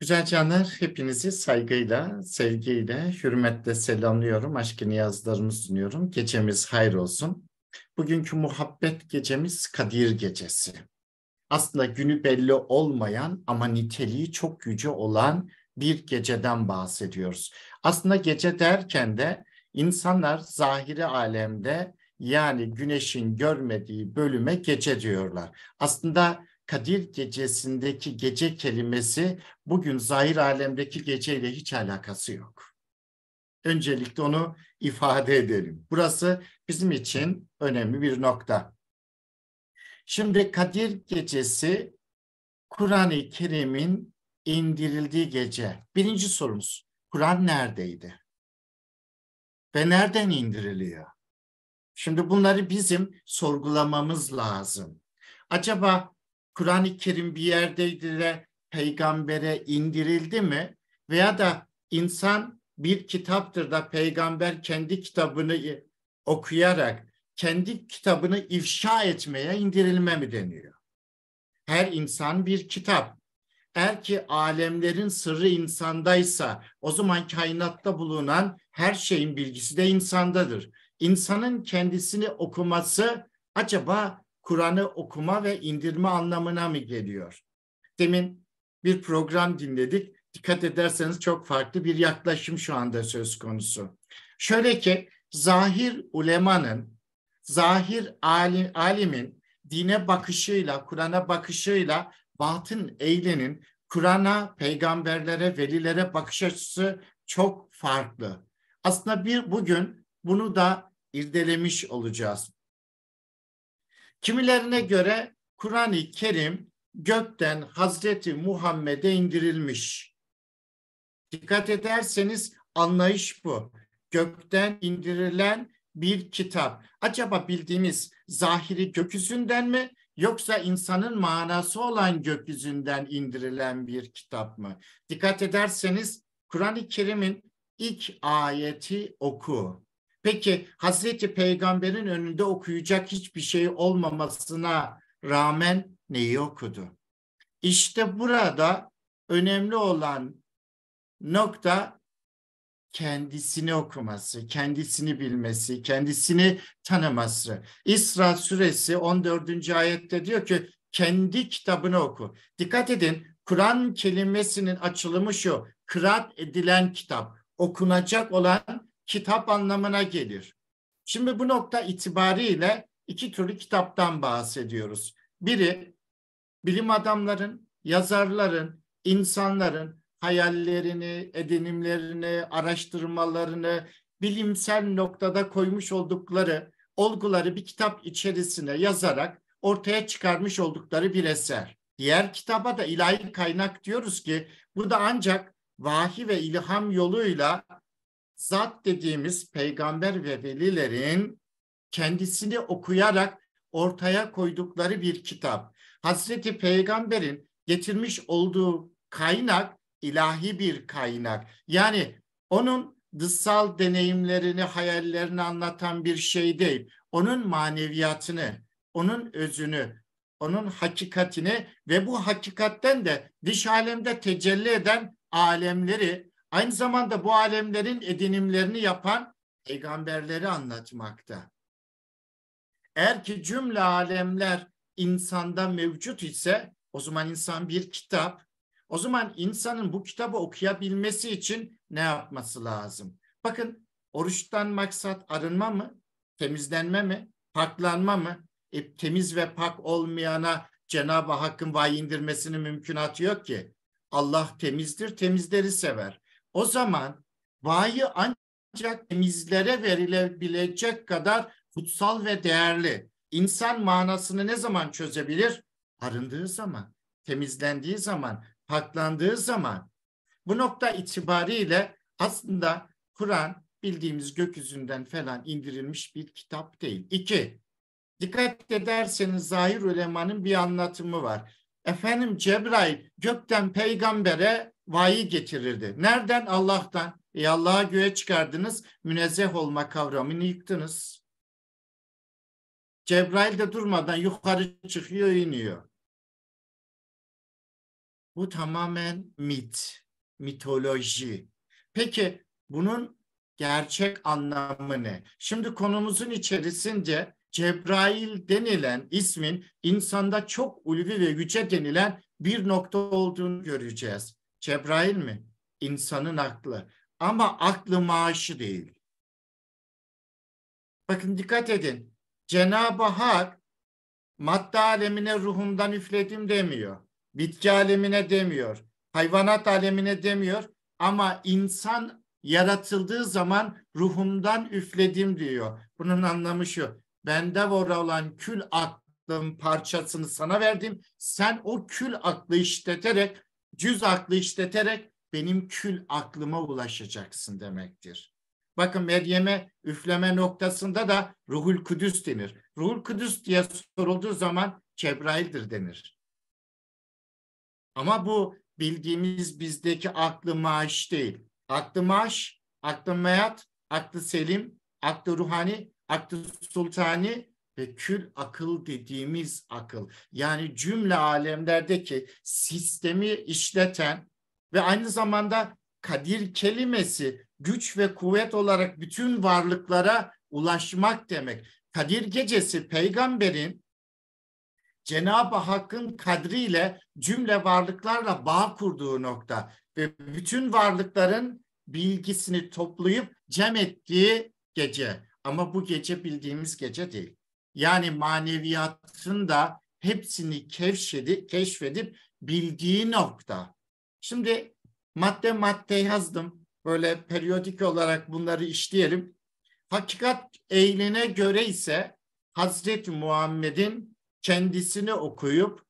Güzel canlar, hepinizi saygıyla, sevgiyle, hürmetle selamlıyorum. Aşkı niyazlarımı sunuyorum. Gecemiz hayır olsun. Bugünkü muhabbet gecemiz Kadir Gecesi. Aslında günü belli olmayan ama niteliği çok yüce olan bir geceden bahsediyoruz. Aslında gece derken de insanlar zahiri alemde yani güneşin görmediği bölüme gece diyorlar. Aslında Kadir gecesindeki gece kelimesi bugün zahir alemdeki geceyle hiç alakası yok. Öncelikle onu ifade edelim. Burası bizim için önemli bir nokta. Şimdi Kadir gecesi Kur'an-ı Kerim'in indirildiği gece. Birinci sorumuz, Kur'an neredeydi? Ve nereden indiriliyor? Şimdi bunları bizim sorgulamamız lazım. Acaba Kur'an-ı Kerim bir yerdeydi de peygambere indirildi mi? Veya da insan bir kitaptır da peygamber kendi kitabını okuyarak kendi kitabını ifşa etmeye indirilme mi deniyor? Her insan bir kitap. Eğer ki alemlerin sırrı insandaysa o zaman kainatta bulunan her şeyin bilgisi de insandadır. İnsanın kendisini okuması acaba Kur'an'ı okuma ve indirme anlamına mı geliyor? Demin bir program dinledik. Dikkat ederseniz çok farklı bir yaklaşım şu anda söz konusu. Şöyle ki zahir ulemanın, zahir alim, alimin dine bakışıyla, Kur'an'a bakışıyla batın eğlenin Kur'an'a, peygamberlere, velilere bakış açısı çok farklı. Aslında bir bugün bunu da irdelemiş olacağız. Kimilerine göre Kur'an-ı Kerim gökten Hazreti Muhammed'e indirilmiş. Dikkat ederseniz anlayış bu. Gökten indirilen bir kitap. Acaba bildiğimiz zahiri gökyüzünden mi yoksa insanın manası olan gökyüzünden indirilen bir kitap mı? Dikkat ederseniz Kur'an-ı Kerim'in ilk ayeti oku. Peki Hazreti Peygamber'in önünde okuyacak hiçbir şey olmamasına rağmen neyi okudu? İşte burada önemli olan nokta kendisini okuması, kendisini bilmesi, kendisini tanıması. İsra suresi 14. ayette diyor ki kendi kitabını oku. Dikkat edin Kur'an kelimesinin açılımı şu. Kırat edilen kitap, okunacak olan kitap anlamına gelir. Şimdi bu nokta itibariyle iki türlü kitaptan bahsediyoruz. Biri bilim adamların, yazarların, insanların hayallerini, edinimlerini, araştırmalarını bilimsel noktada koymuş oldukları olguları bir kitap içerisine yazarak ortaya çıkarmış oldukları bir eser. Diğer kitaba da ilahi kaynak diyoruz ki bu da ancak vahi ve ilham yoluyla zat dediğimiz peygamber ve velilerin kendisini okuyarak ortaya koydukları bir kitap. Hazreti Peygamber'in getirmiş olduğu kaynak ilahi bir kaynak. Yani onun dışsal deneyimlerini, hayallerini anlatan bir şey değil. Onun maneviyatını, onun özünü, onun hakikatini ve bu hakikatten de dış alemde tecelli eden alemleri Aynı zamanda bu alemlerin edinimlerini yapan peygamberleri anlatmakta. Eğer ki cümle alemler insanda mevcut ise o zaman insan bir kitap. O zaman insanın bu kitabı okuyabilmesi için ne yapması lazım? Bakın oruçtan maksat arınma mı? Temizlenme mi? Paklanma mı? E, temiz ve pak olmayana Cenab-ı Hakk'ın vahiy indirmesinin mümkünatı yok ki. Allah temizdir, temizleri sever. O zaman vahiy ancak temizlere verilebilecek kadar kutsal ve değerli. İnsan manasını ne zaman çözebilir? Arındığı zaman, temizlendiği zaman, paklandığı zaman. Bu nokta itibariyle aslında Kur'an bildiğimiz gökyüzünden falan indirilmiş bir kitap değil. İki, dikkat ederseniz zahir ulemanın bir anlatımı var. Efendim Cebrail gökten peygambere vayı getirirdi. Nereden? Allah'tan. E Allah'a göğe çıkardınız, münezzeh olma kavramını yıktınız. Cebrail de durmadan yukarı çıkıyor, iniyor. Bu tamamen mit, mitoloji. Peki bunun gerçek anlamı ne? Şimdi konumuzun içerisinde Cebrail denilen ismin insanda çok ulvi ve yüce denilen bir nokta olduğunu göreceğiz. Cebrail mi? İnsanın aklı. Ama aklı maaşı değil. Bakın dikkat edin. Cenab-ı Hak madde alemine ruhumdan üfledim demiyor. Bitki alemine demiyor. Hayvanat alemine demiyor. Ama insan yaratıldığı zaman ruhumdan üfledim diyor. Bunun anlamı şu. Bende var olan kül aklın parçasını sana verdim. Sen o kül aklı işleterek cüz aklı işleterek benim kül aklıma ulaşacaksın demektir. Bakın Meryem'e üfleme noktasında da Ruhul Kudüs denir. Ruhul Kudüs diye sorulduğu zaman Cebrail'dir denir. Ama bu bildiğimiz bizdeki aklı maaş değil. Aklı maaş, aklı meyat, aklı selim, aklı ruhani, aklı sultani ve kül akıl dediğimiz akıl yani cümle alemlerdeki sistemi işleten ve aynı zamanda kadir kelimesi güç ve kuvvet olarak bütün varlıklara ulaşmak demek. Kadir gecesi peygamberin Cenab-ı Hakk'ın kadriyle cümle varlıklarla bağ kurduğu nokta ve bütün varlıkların bilgisini toplayıp cem ettiği gece. Ama bu gece bildiğimiz gece değil yani maneviyatın da hepsini keşfedip, keşfedip bildiği nokta. Şimdi madde madde yazdım. Böyle periyodik olarak bunları işleyelim. Hakikat eğiline göre ise Hazreti Muhammed'in kendisini okuyup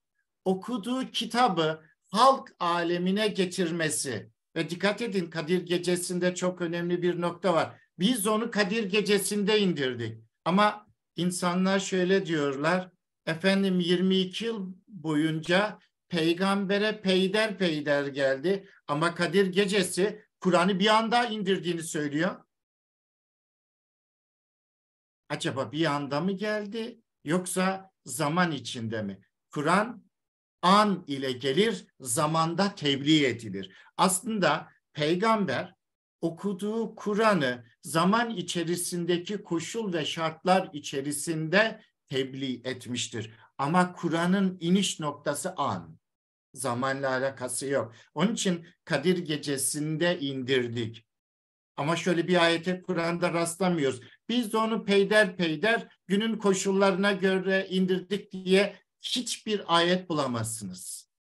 okuduğu kitabı halk alemine getirmesi ve dikkat edin Kadir Gecesi'nde çok önemli bir nokta var. Biz onu Kadir Gecesi'nde indirdik ama İnsanlar şöyle diyorlar. Efendim 22 yıl boyunca peygambere peyder peyder geldi ama Kadir gecesi Kur'an'ı bir anda indirdiğini söylüyor. Acaba bir anda mı geldi yoksa zaman içinde mi? Kur'an an ile gelir, zamanda tebliğ edilir. Aslında peygamber okuduğu Kur'an'ı zaman içerisindeki koşul ve şartlar içerisinde tebliğ etmiştir. Ama Kur'an'ın iniş noktası an. Zamanla alakası yok. Onun için Kadir gecesinde indirdik. Ama şöyle bir ayete Kur'an'da rastlamıyoruz. Biz de onu peyder peyder günün koşullarına göre indirdik diye hiçbir ayet bulamazsınız.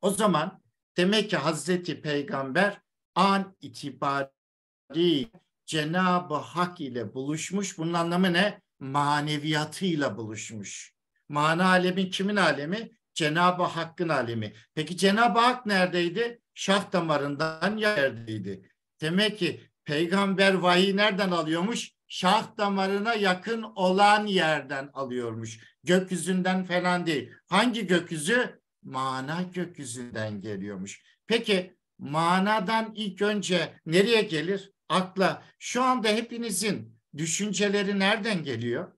O zaman demek ki Hazreti Peygamber an itibari Cenab-ı Hak ile buluşmuş. Bunun anlamı ne? Maneviyatıyla buluşmuş. Mana alemin kimin alemi? Cenab-ı Hakk'ın alemi. Peki Cenab-ı Hak neredeydi? Şah damarından yerdeydi. Demek ki peygamber vahiy nereden alıyormuş? Şah damarına yakın olan yerden alıyormuş. Gökyüzünden falan değil. Hangi gökyüzü? Mana gökyüzünden geliyormuş. Peki manadan ilk önce nereye gelir? Akla. Şu anda hepinizin düşünceleri nereden geliyor?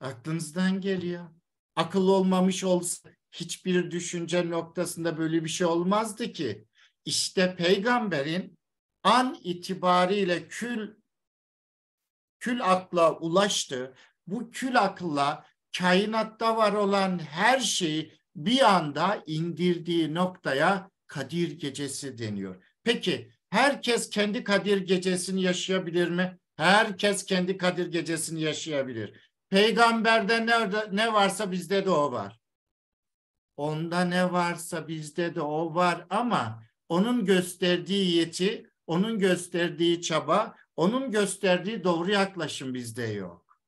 Aklınızdan geliyor. Akıl olmamış olsa hiçbir düşünce noktasında böyle bir şey olmazdı ki. İşte peygamberin an itibariyle kül kül akla ulaştı. Bu kül akılla kainatta var olan her şeyi bir anda indirdiği noktaya Kadir Gecesi deniyor. Peki herkes kendi Kadir Gecesini yaşayabilir mi? Herkes kendi Kadir Gecesini yaşayabilir. Peygamberde nerede, ne varsa bizde de o var. Onda ne varsa bizde de o var ama onun gösterdiği yeti, onun gösterdiği çaba, onun gösterdiği doğru yaklaşım bizde yok.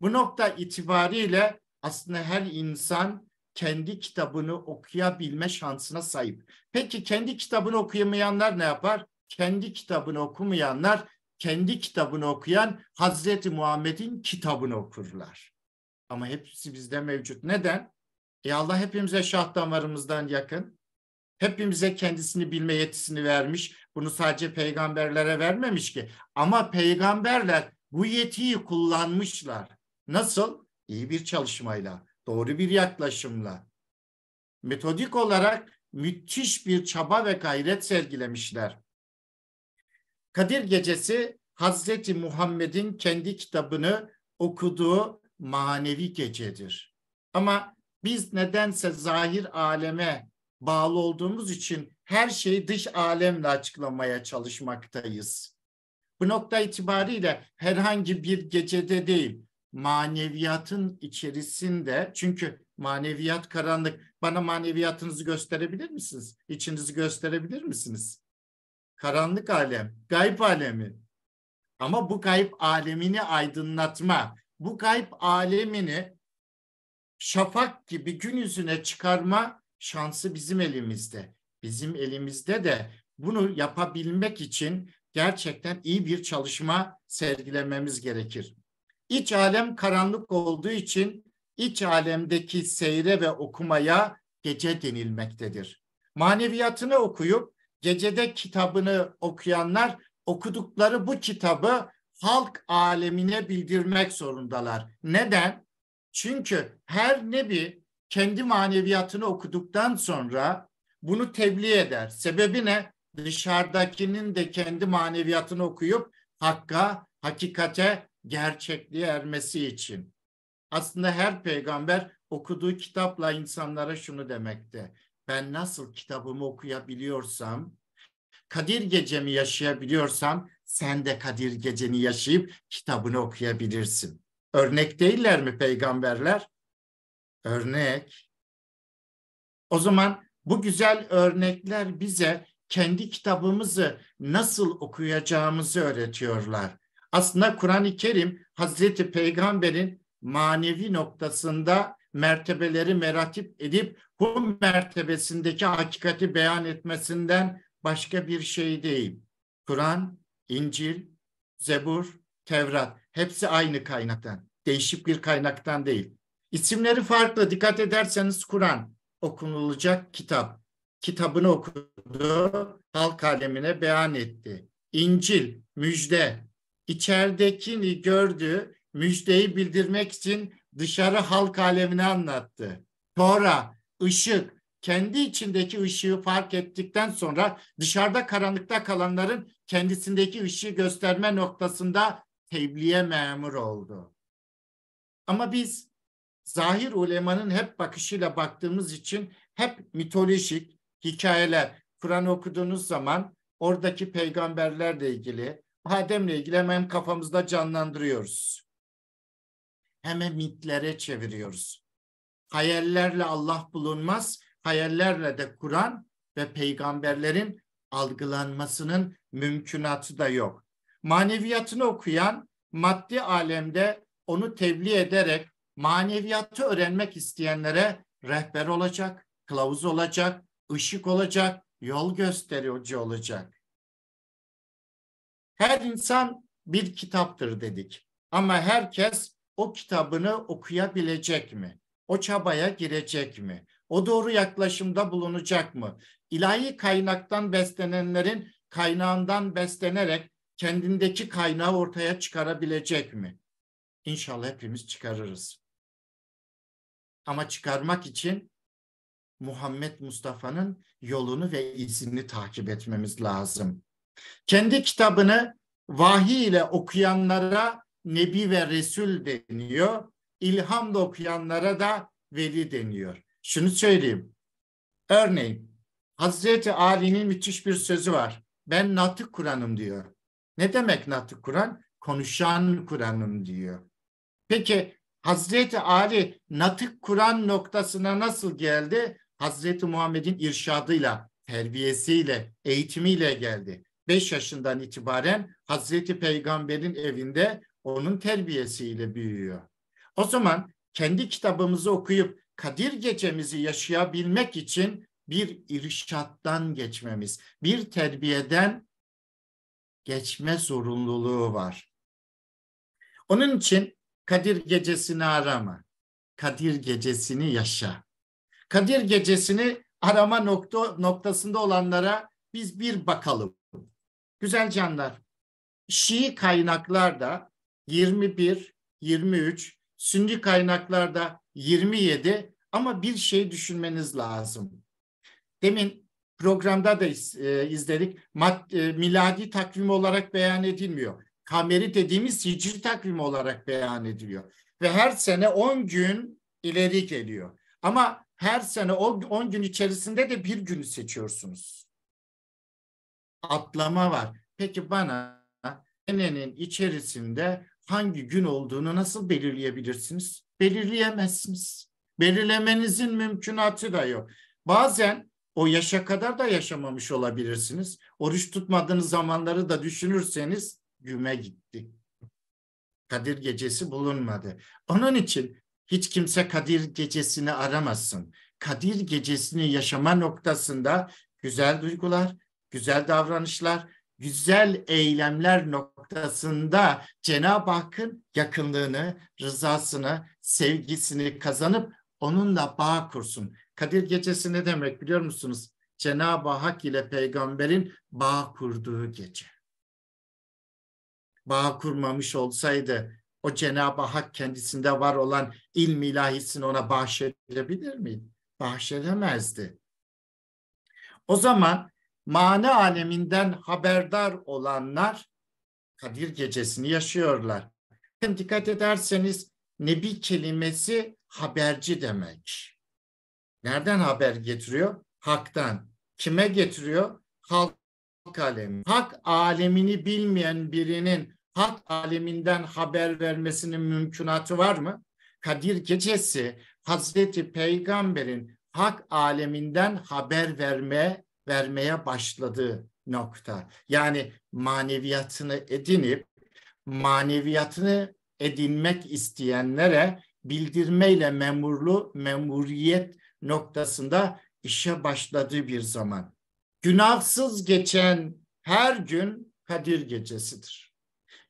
Bu nokta itibariyle aslında her insan kendi kitabını okuyabilme şansına sahip. Peki kendi kitabını okuyamayanlar ne yapar? Kendi kitabını okumayanlar kendi kitabını okuyan Hazreti Muhammed'in kitabını okurlar. Ama hepsi bizde mevcut. Neden? E Allah hepimize şah damarımızdan yakın. Hepimize kendisini bilme yetisini vermiş. Bunu sadece peygamberlere vermemiş ki. Ama peygamberler bu yetiyi kullanmışlar. Nasıl? İyi bir çalışmayla doğru bir yaklaşımla metodik olarak müthiş bir çaba ve gayret sergilemişler. Kadir Gecesi Hazreti Muhammed'in kendi kitabını okuduğu manevi gecedir. Ama biz nedense zahir aleme bağlı olduğumuz için her şeyi dış alemle açıklamaya çalışmaktayız. Bu nokta itibariyle herhangi bir gecede değil, maneviyatın içerisinde çünkü maneviyat karanlık. Bana maneviyatınızı gösterebilir misiniz? İçinizi gösterebilir misiniz? Karanlık alem, gayb alemi. Ama bu gayb alemini aydınlatma, bu gayb alemini şafak gibi gün yüzüne çıkarma şansı bizim elimizde. Bizim elimizde de bunu yapabilmek için gerçekten iyi bir çalışma sergilememiz gerekir. İç alem karanlık olduğu için iç alemdeki seyre ve okumaya gece denilmektedir. Maneviyatını okuyup gecede kitabını okuyanlar okudukları bu kitabı halk alemine bildirmek zorundalar. Neden? Çünkü her nebi kendi maneviyatını okuduktan sonra bunu tebliğ eder. Sebebi ne? Dışarıdakinin de kendi maneviyatını okuyup hakka, hakikate gerçekliğe ermesi için. Aslında her peygamber okuduğu kitapla insanlara şunu demekte. Ben nasıl kitabımı okuyabiliyorsam, Kadir gecemi yaşayabiliyorsam sen de Kadir geceni yaşayıp kitabını okuyabilirsin. Örnek değiller mi peygamberler? Örnek. O zaman bu güzel örnekler bize kendi kitabımızı nasıl okuyacağımızı öğretiyorlar. Aslında Kur'an-ı Kerim Hazreti Peygamber'in manevi noktasında mertebeleri meratip edip bu mertebesindeki hakikati beyan etmesinden başka bir şey değil. Kur'an, İncil, Zebur, Tevrat hepsi aynı kaynaktan. Değişik bir kaynaktan değil. İsimleri farklı. Dikkat ederseniz Kur'an okunulacak kitap. Kitabını okudu, halk alemine beyan etti. İncil, müjde, içeridekini gördü, müjdeyi bildirmek için dışarı halk alemini anlattı. Sonra ışık, kendi içindeki ışığı fark ettikten sonra dışarıda karanlıkta kalanların kendisindeki ışığı gösterme noktasında tebliğe memur oldu. Ama biz zahir ulemanın hep bakışıyla baktığımız için hep mitolojik hikayeler, Kur'an okuduğunuz zaman oradaki peygamberlerle ilgili, Adem'le ilgili hemen kafamızda canlandırıyoruz. Hemen mitlere çeviriyoruz. Hayallerle Allah bulunmaz, hayallerle de Kur'an ve peygamberlerin algılanmasının mümkünatı da yok. Maneviyatını okuyan maddi alemde onu tebliğ ederek maneviyatı öğrenmek isteyenlere rehber olacak, kılavuz olacak, ışık olacak, yol gösterici olacak. Her insan bir kitaptır dedik. Ama herkes o kitabını okuyabilecek mi? O çabaya girecek mi? O doğru yaklaşımda bulunacak mı? İlahi kaynaktan beslenenlerin kaynağından beslenerek kendindeki kaynağı ortaya çıkarabilecek mi? İnşallah hepimiz çıkarırız. Ama çıkarmak için Muhammed Mustafa'nın yolunu ve izini takip etmemiz lazım. Kendi kitabını vahiy ile okuyanlara nebi ve resul deniyor. İlhamla okuyanlara da veli deniyor. Şunu söyleyeyim. Örneğin Hazreti Ali'nin müthiş bir sözü var. Ben natık Kur'an'ım diyor. Ne demek natık Kur'an? Konuşan Kur'an'ım diyor. Peki Hazreti Ali natık Kur'an noktasına nasıl geldi? Hazreti Muhammed'in irşadıyla, terbiyesiyle, eğitimiyle geldi. 5 yaşından itibaren Hazreti Peygamber'in evinde onun terbiyesiyle büyüyor. O zaman kendi kitabımızı okuyup Kadir gecemizi yaşayabilmek için bir irşattan geçmemiz, bir terbiyeden geçme zorunluluğu var. Onun için Kadir gecesini arama. Kadir gecesini yaşa. Kadir gecesini arama nokta, noktasında olanlara biz bir bakalım. Güzel canlar, Şii kaynaklarda 21, 23, Sünni kaynaklarda 27 ama bir şey düşünmeniz lazım. Demin programda da e, izledik. E, miladi takvim olarak beyan edilmiyor. Kameri dediğimiz hicri takvim olarak beyan ediliyor. Ve her sene 10 gün ileri geliyor. Ama her sene o 10 gün içerisinde de bir günü seçiyorsunuz atlama var. Peki bana senenin içerisinde hangi gün olduğunu nasıl belirleyebilirsiniz? Belirleyemezsiniz. Belirlemenizin mümkünatı da yok. Bazen o yaşa kadar da yaşamamış olabilirsiniz. Oruç tutmadığınız zamanları da düşünürseniz güme gitti. Kadir gecesi bulunmadı. Onun için hiç kimse Kadir gecesini aramasın. Kadir gecesini yaşama noktasında güzel duygular, güzel davranışlar, güzel eylemler noktasında Cenab-ı Hakk'ın yakınlığını, rızasını, sevgisini kazanıp onunla bağ kursun. Kadir Gecesi ne demek biliyor musunuz? Cenab-ı Hak ile peygamberin bağ kurduğu gece. Bağ kurmamış olsaydı o Cenab-ı Hak kendisinde var olan ilm ilahisini ona bahşedebilir miydi? Bahşedemezdi. O zaman mane aleminden haberdar olanlar Kadir gecesini yaşıyorlar. Bakın dikkat ederseniz nebi kelimesi haberci demek. Nereden haber getiriyor? Hak'tan. Kime getiriyor? Halk alemi. Hak alemini bilmeyen birinin hak aleminden haber vermesinin mümkünatı var mı? Kadir gecesi Hazreti Peygamber'in hak aleminden haber verme vermeye başladığı nokta. Yani maneviyatını edinip maneviyatını edinmek isteyenlere bildirmeyle memurlu memuriyet noktasında işe başladığı bir zaman. Günahsız geçen her gün Kadir gecesidir.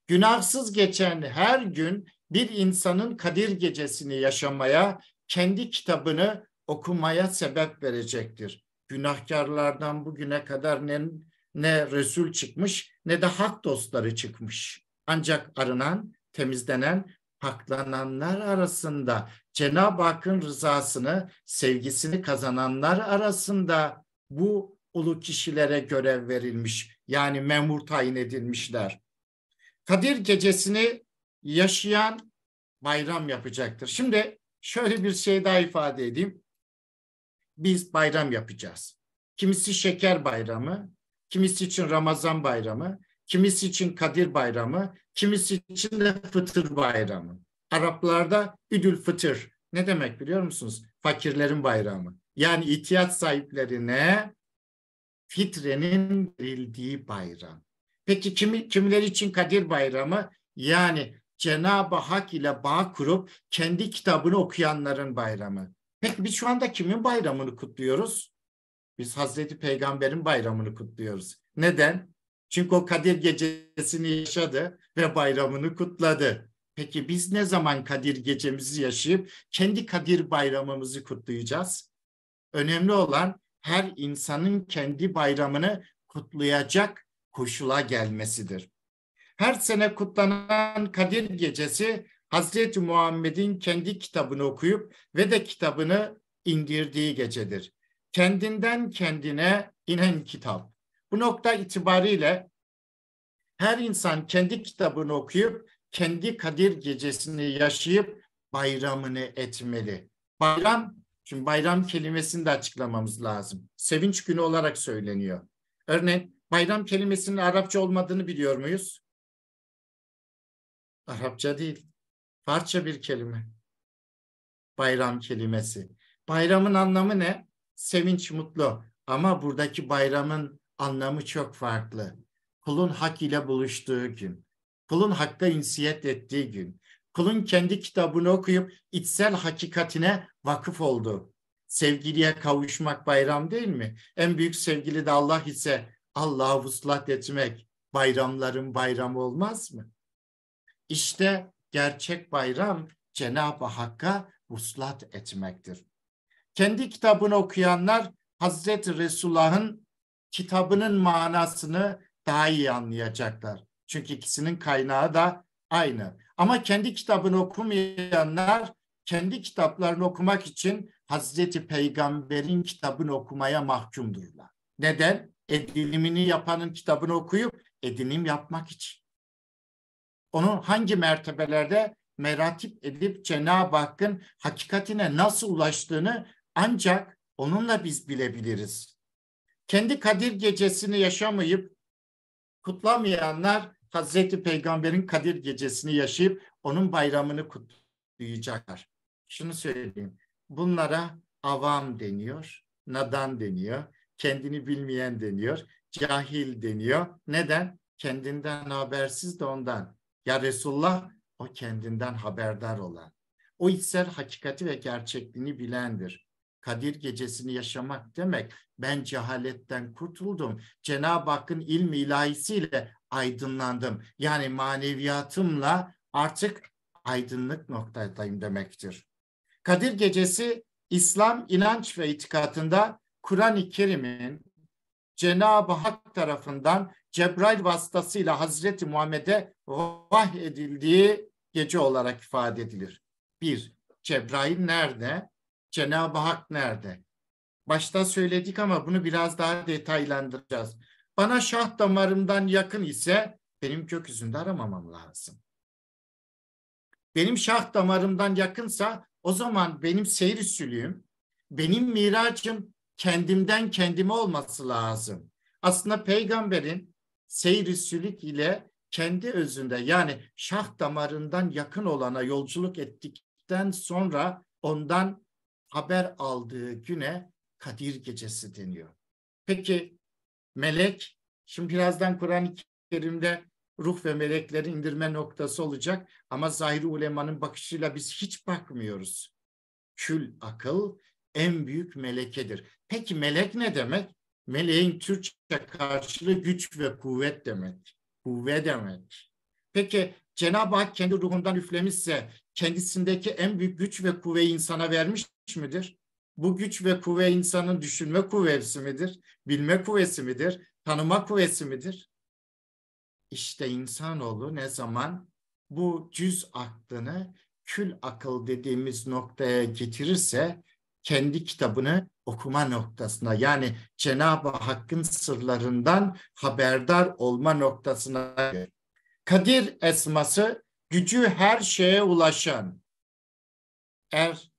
Günahsız geçen her gün bir insanın Kadir gecesini yaşamaya, kendi kitabını okumaya sebep verecektir. Günahkarlardan bugüne kadar ne, ne Resul çıkmış ne de hak dostları çıkmış. Ancak arınan, temizlenen, haklananlar arasında Cenab-ı Hakk'ın rızasını, sevgisini kazananlar arasında bu ulu kişilere görev verilmiş. Yani memur tayin edilmişler. Kadir gecesini yaşayan bayram yapacaktır. Şimdi şöyle bir şey daha ifade edeyim biz bayram yapacağız. Kimisi şeker bayramı, kimisi için Ramazan bayramı, kimisi için Kadir bayramı, kimisi için de Fıtır bayramı. Araplarda Üdül Fıtır ne demek biliyor musunuz? Fakirlerin bayramı. Yani ihtiyaç sahiplerine fitrenin verildiği bayram. Peki kimi, kimileri için Kadir Bayramı? Yani Cenab-ı Hak ile bağ kurup kendi kitabını okuyanların bayramı. Peki biz şu anda kimin bayramını kutluyoruz? Biz Hazreti Peygamber'in bayramını kutluyoruz. Neden? Çünkü o Kadir gecesini yaşadı ve bayramını kutladı. Peki biz ne zaman Kadir gecemizi yaşayıp kendi Kadir bayramımızı kutlayacağız? Önemli olan her insanın kendi bayramını kutlayacak koşula gelmesidir. Her sene kutlanan Kadir Gecesi Hazreti Muhammed'in kendi kitabını okuyup ve de kitabını indirdiği gecedir. Kendinden kendine inen kitap. Bu nokta itibariyle her insan kendi kitabını okuyup kendi Kadir gecesini yaşayıp bayramını etmeli. Bayram, şimdi bayram kelimesini de açıklamamız lazım. Sevinç günü olarak söyleniyor. Örneğin bayram kelimesinin Arapça olmadığını biliyor muyuz? Arapça değil. Farsça bir kelime. Bayram kelimesi. Bayramın anlamı ne? Sevinç, mutlu. Ama buradaki bayramın anlamı çok farklı. Kulun hak ile buluştuğu gün. Kulun hakka insiyet ettiği gün. Kulun kendi kitabını okuyup içsel hakikatine vakıf oldu, Sevgiliye kavuşmak bayram değil mi? En büyük sevgili de Allah ise Allah'a vuslat etmek bayramların bayramı olmaz mı? İşte gerçek bayram Cenab-ı Hakk'a vuslat etmektir. Kendi kitabını okuyanlar Hazreti Resulullah'ın kitabının manasını daha iyi anlayacaklar. Çünkü ikisinin kaynağı da aynı. Ama kendi kitabını okumayanlar kendi kitaplarını okumak için Hazreti Peygamber'in kitabını okumaya mahkumdurlar. Neden? Edinimini yapanın kitabını okuyup edinim yapmak için onu hangi mertebelerde meratip edip Cenab-ı Hakk'ın hakikatine nasıl ulaştığını ancak onunla biz bilebiliriz. Kendi Kadir gecesini yaşamayıp kutlamayanlar Hazreti Peygamber'in Kadir gecesini yaşayıp onun bayramını kutlayacaklar. Şunu söyleyeyim. Bunlara avam deniyor, nadan deniyor, kendini bilmeyen deniyor, cahil deniyor. Neden? Kendinden habersiz de ondan. Ya Resulullah o kendinden haberdar olan, o içsel hakikati ve gerçekliğini bilendir. Kadir gecesini yaşamak demek ben cehaletten kurtuldum. Cenab-ı Hakk'ın ilmi ilahisiyle aydınlandım. Yani maneviyatımla artık aydınlık noktadayım demektir. Kadir gecesi İslam inanç ve itikatında Kur'an-ı Kerim'in Cenab-ı Hak tarafından Cebrail vasıtasıyla Hazreti Muhammed'e vah edildiği gece olarak ifade edilir. Bir, Cebrail nerede? Cenab-ı Hak nerede? Başta söyledik ama bunu biraz daha detaylandıracağız. Bana şah damarımdan yakın ise benim gökyüzünde aramamam lazım. Benim şah damarımdan yakınsa o zaman benim seyir üsülüğüm, benim miracım kendimden kendime olması lazım. Aslında peygamberin seyri sülük ile kendi özünde yani şah damarından yakın olana yolculuk ettikten sonra ondan haber aldığı güne Kadir Gecesi deniyor. Peki melek, şimdi birazdan Kur'an-ı Kerim'de ruh ve meleklerin indirme noktası olacak ama zahir ulemanın bakışıyla biz hiç bakmıyoruz. Kül akıl en büyük melekedir. Peki melek ne demek? Meleğin Türkçe karşılığı güç ve kuvvet demek. Kuvve demek. Peki Cenab-ı Hak kendi ruhundan üflemişse kendisindeki en büyük güç ve kuvveyi insana vermiş midir? Bu güç ve kuvve insanın düşünme kuvvesi midir? Bilme kuvvesi midir? Tanıma kuvvesi midir? İşte insanoğlu ne zaman bu cüz aklını kül akıl dediğimiz noktaya getirirse kendi kitabını okuma noktasına yani Cenab-ı Hakk'ın sırlarından haberdar olma noktasına. Kadir esması gücü her şeye ulaşan. Er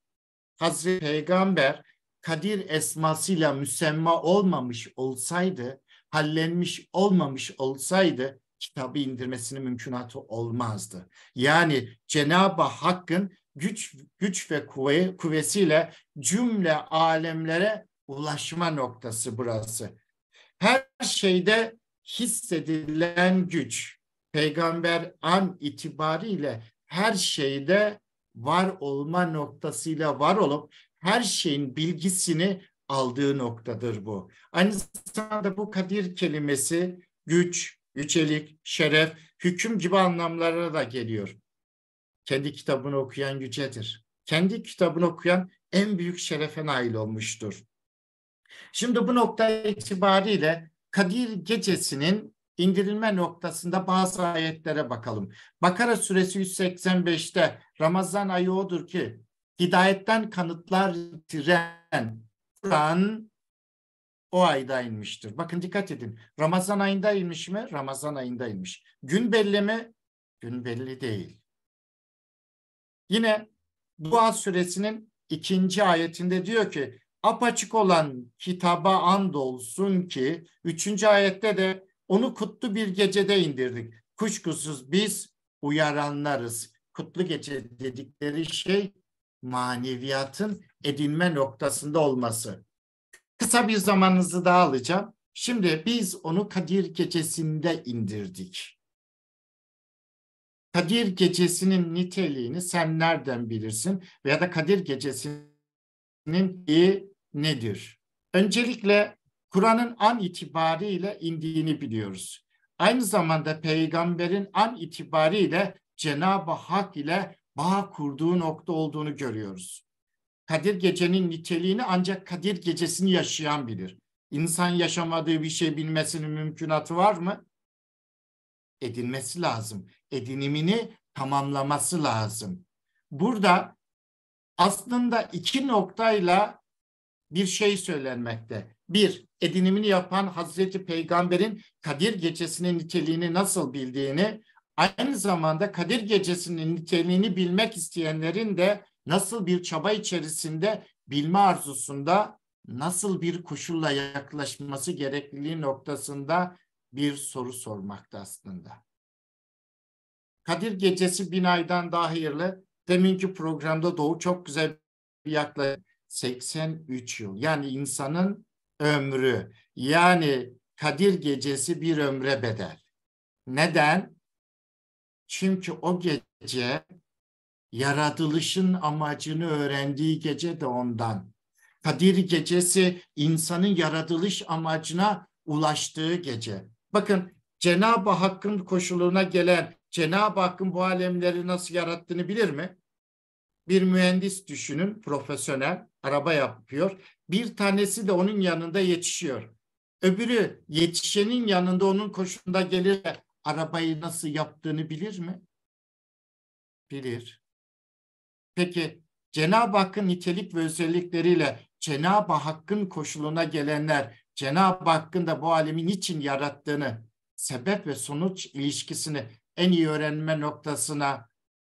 Hazreti Peygamber Kadir esmasıyla müsemma olmamış olsaydı, hallenmiş olmamış olsaydı kitabı indirmesinin mümkünatı olmazdı. Yani Cenab-ı Hakk'ın güç güç ve kuvveti kuvvesiyle cümle alemlere ulaşma noktası burası. Her şeyde hissedilen güç. Peygamber an itibariyle her şeyde var olma noktasıyla var olup her şeyin bilgisini aldığı noktadır bu. Aynı zamanda bu kadir kelimesi güç, yücelik, şeref, hüküm gibi anlamlara da geliyor kendi kitabını okuyan yücedir. Kendi kitabını okuyan en büyük şerefe nail olmuştur. Şimdi bu nokta itibariyle Kadir Gecesi'nin indirilme noktasında bazı ayetlere bakalım. Bakara suresi 185'te Ramazan ayı odur ki hidayetten kanıtlar tiren Kur'an o ayda inmiştir. Bakın dikkat edin. Ramazan ayında inmiş mi? Ramazan ayında inmiş. Gün belli mi? Gün belli değil. Yine Duha suresinin ikinci ayetinde diyor ki apaçık olan kitaba and olsun ki üçüncü ayette de onu kutlu bir gecede indirdik. Kuşkusuz biz uyaranlarız. Kutlu gece dedikleri şey maneviyatın edinme noktasında olması. Kısa bir zamanınızı daha alacağım. Şimdi biz onu Kadir gecesinde indirdik. Kadir Gecesi'nin niteliğini sen nereden bilirsin? Veya da Kadir Gecesi'nin iyi nedir? Öncelikle Kur'an'ın an itibariyle indiğini biliyoruz. Aynı zamanda peygamberin an itibariyle Cenab-ı Hak ile bağ kurduğu nokta olduğunu görüyoruz. Kadir Gece'nin niteliğini ancak Kadir Gecesi'ni yaşayan bilir. İnsan yaşamadığı bir şey bilmesinin mümkünatı var mı? Edilmesi lazım edinimini tamamlaması lazım. Burada aslında iki noktayla bir şey söylenmekte. Bir, edinimini yapan Hazreti Peygamber'in Kadir Gecesi'nin niteliğini nasıl bildiğini, aynı zamanda Kadir Gecesi'nin niteliğini bilmek isteyenlerin de nasıl bir çaba içerisinde bilme arzusunda nasıl bir koşulla yaklaşması gerekliliği noktasında bir soru sormakta aslında. Kadir Gecesi Binay'dan daha hayırlı. Deminki programda Doğu çok güzel bir yaklaşım. 83 yıl yani insanın ömrü yani Kadir Gecesi bir ömre bedel. Neden? Çünkü o gece yaratılışın amacını öğrendiği gece de ondan. Kadir Gecesi insanın yaratılış amacına ulaştığı gece. Bakın Cenab-ı Hakk'ın koşuluna gelen Cenab-ı Hakk'ın bu alemleri nasıl yarattığını bilir mi? Bir mühendis düşünün, profesyonel, araba yapıyor. Bir tanesi de onun yanında yetişiyor. Öbürü yetişenin yanında onun koşunda gelir arabayı nasıl yaptığını bilir mi? Bilir. Peki Cenab-ı Hakk'ın nitelik ve özellikleriyle Cenab-ı Hakk'ın koşuluna gelenler, Cenab-ı Hakk'ın da bu alemin için yarattığını, sebep ve sonuç ilişkisini en iyi öğrenme noktasına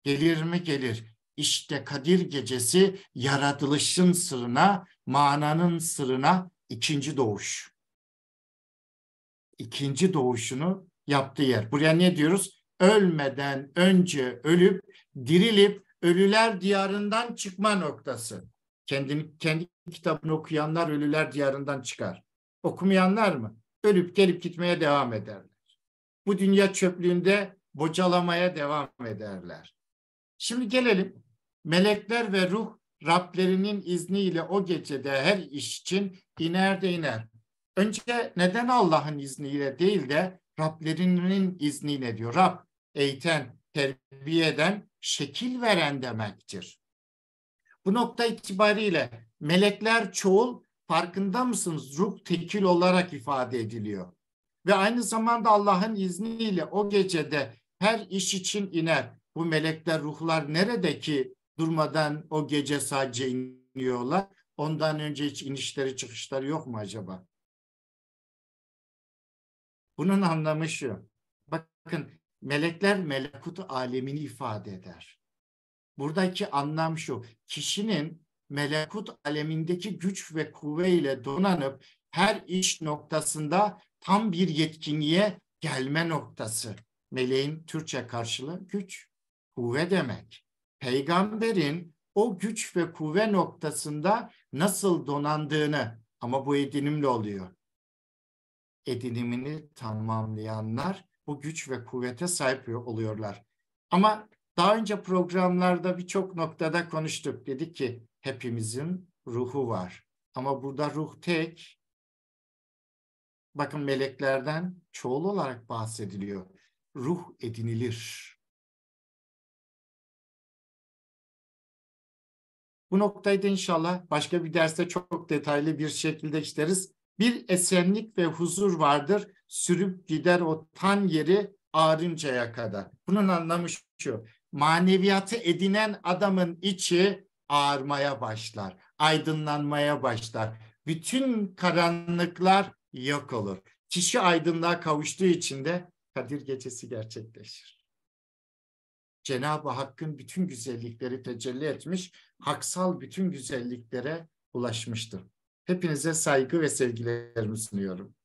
gelir mi gelir? İşte Kadir Gecesi yaratılışın sırrına, mananın sırrına ikinci doğuş. İkinci doğuşunu yaptığı yer. Buraya ne diyoruz? Ölmeden önce ölüp, dirilip, ölüler diyarından çıkma noktası. Kendini, kendi kitabını okuyanlar ölüler diyarından çıkar. Okumayanlar mı? Ölüp gelip gitmeye devam ederler. Bu dünya çöplüğünde bocalamaya devam ederler. Şimdi gelelim melekler ve ruh Rablerinin izniyle o gecede her iş için iner de iner. Önce neden Allah'ın izniyle değil de Rablerinin izniyle diyor. Rab eğiten, terbiye eden, şekil veren demektir. Bu nokta itibariyle melekler çoğul farkında mısınız? Ruh tekil olarak ifade ediliyor. Ve aynı zamanda Allah'ın izniyle o gecede her iş için iner. Bu melekler ruhlar nerede ki durmadan o gece sadece iniyorlar? Ondan önce hiç inişleri çıkışları yok mu acaba? Bunun anlamı şu. Bakın melekler melekut alemini ifade eder. Buradaki anlam şu. Kişinin melekut alemindeki güç ve kuvveyle donanıp her iş noktasında tam bir yetkinliğe gelme noktası meleğin Türkçe karşılığı güç, kuvve demek. Peygamberin o güç ve kuvve noktasında nasıl donandığını ama bu edinimle oluyor. Edinimini tamamlayanlar bu güç ve kuvvete sahip oluyorlar. Ama daha önce programlarda birçok noktada konuştuk. Dedik ki hepimizin ruhu var. Ama burada ruh tek. Bakın meleklerden çoğul olarak bahsediliyor ruh edinilir. Bu noktayı da inşallah başka bir derste çok detaylı bir şekilde işleriz. Bir esenlik ve huzur vardır. Sürüp gider o tan yeri ağrıncaya kadar. Bunun anlamı şu. Maneviyatı edinen adamın içi ağarmaya başlar. Aydınlanmaya başlar. Bütün karanlıklar yok olur. Kişi aydınlığa kavuştuğu için de Kadir Gecesi gerçekleşir. Cenab-ı Hakk'ın bütün güzellikleri tecelli etmiş, haksal bütün güzelliklere ulaşmıştır. Hepinize saygı ve sevgilerimi sunuyorum.